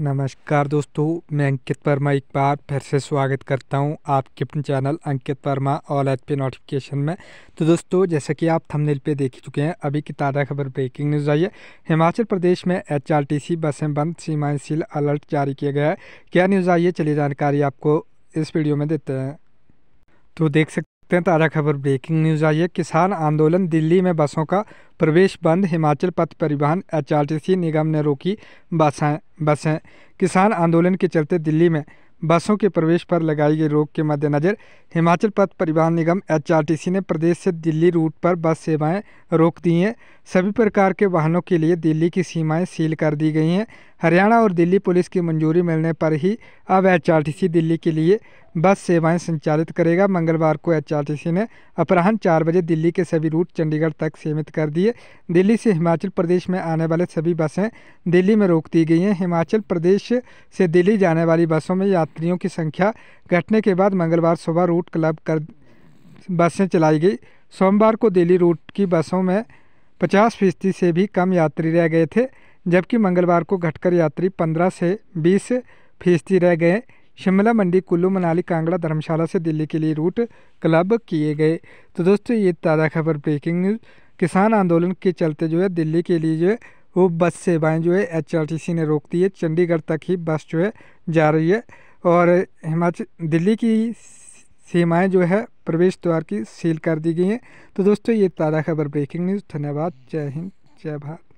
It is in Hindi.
नमस्कार दोस्तों मैं अंकित वर्मा एक बार फिर से स्वागत करता हूं आपके अपने channel Ankit Verma all H P notification में तो दोस्तों जैसा कि आप थंबनेल पे देख चुके हैं अभी की ताज़ा खबर ब्रेकिंग न्यूज़ आई है हिमाचल प्रदेश में एचआरटीसी बसें बंद सीमाएं सील अलर्ट जारी किया गया है क्या न्यूज़ आई है चलिए जानकारी आपको इस वीडियो में देते हैं तो देख सकते देखते हैं ताज़ा खबर ब्रेकिंग न्यूज़ आई है किसान आंदोलन दिल्ली में बसों का प्रवेश बंद हिमाचल पथ परिवहन एचआरटीसी निगम ने रोकी बसें बसें किसान आंदोलन के चलते दिल्ली में बसों के प्रवेश पर लगाई गई रोक के मद्देनज़र हिमाचल पथ परिवहन निगम एचआरटीसी ने प्रदेश से दिल्ली रूट पर बस सेवाएं रोक दी हैं सभी प्रकार के वाहनों के लिए दिल्ली की सीमाएं सील कर दी गई हैं हरियाणा और दिल्ली पुलिस की मंजूरी मिलने पर ही अब एचआरटीसी दिल्ली के लिए बस सेवाएं संचालित करेगा मंगलवार को एचआरटीसी ने अपराहन चार बजे दिल्ली के सभी रूट चंडीगढ़ तक सीमित कर दिए दिल्ली से हिमाचल प्रदेश में आने वाले सभी बसें दिल्ली में रोक दी गई हैं हिमाचल प्रदेश से दिल्ली जाने वाली बसों में यात्रियों की संख्या घटने के बाद मंगलवार सुबह रूट क्लब कर बसें चलाई गई सोमवार को दिल्ली रूट की बसों में पचास फीसदी से भी कम यात्री रह गए थे जबकि मंगलवार को घटकर यात्री पंद्रह से बीस फीसदी रह गए शिमला मंडी कुल्लू मनाली कांगड़ा धर्मशाला से दिल्ली के लिए रूट क्लब किए गए तो दोस्तों ये ताज़ा खबर ब्रेकिंग न्यूज़ किसान आंदोलन के चलते जो है दिल्ली के लिए जो है वो बस सेवाएं जो है सी ने रोक दी है चंडीगढ़ तक ही बस जो है जा रही है और हिमाचल दिल्ली की सीमाएं जो है प्रवेश द्वार की सील कर दी गई हैं तो दोस्तों ये ताज़ा खबर ब्रेकिंग न्यूज़ धन्यवाद जय हिंद जय भारत